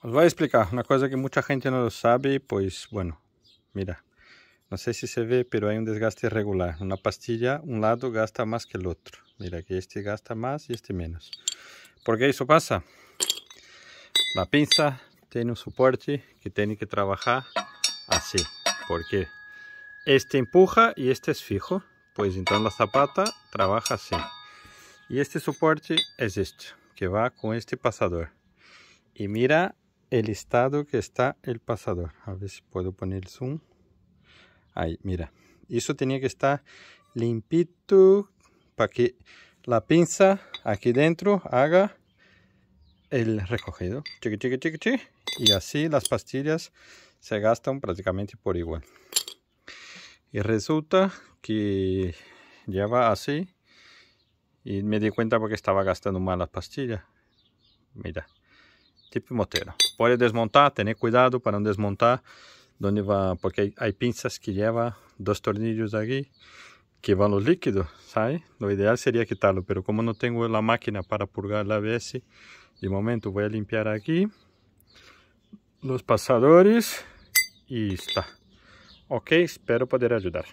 Os voy a explicar una cosa que mucha gente no lo sabe, pues bueno, mira, no sé si se ve, pero hay un desgaste irregular. Una pastilla, un lado gasta más que el otro. Mira que este gasta más y este menos. ¿Por qué eso pasa? La pinza tiene un soporte que tiene que trabajar así, ¿Por qué? este empuja y este es fijo, pues entonces la zapata trabaja así. Y este soporte es este, que va con este pasador. Y mira el estado que está el pasador. A ver si puedo poner el zoom. Ahí, mira. Eso tenía que estar limpito para que la pinza aquí dentro haga el recogido. Chiqui, chiqui, Y así las pastillas se gastan prácticamente por igual. Y resulta que lleva así. Y me di cuenta porque estaba gastando mal las pastillas. Mira. tipo moteiro. Pode desmontar, tenha cuidado para não desmontar, onde vai, porque há pinças que levam dois tornilhos aqui que vão no líquido, sai. O ideal seria quitá-lo, mas como não tenho a máquina para purgar o ABS, de momento vou limpar aqui os passadores e está. Ok, espero poder ajudar.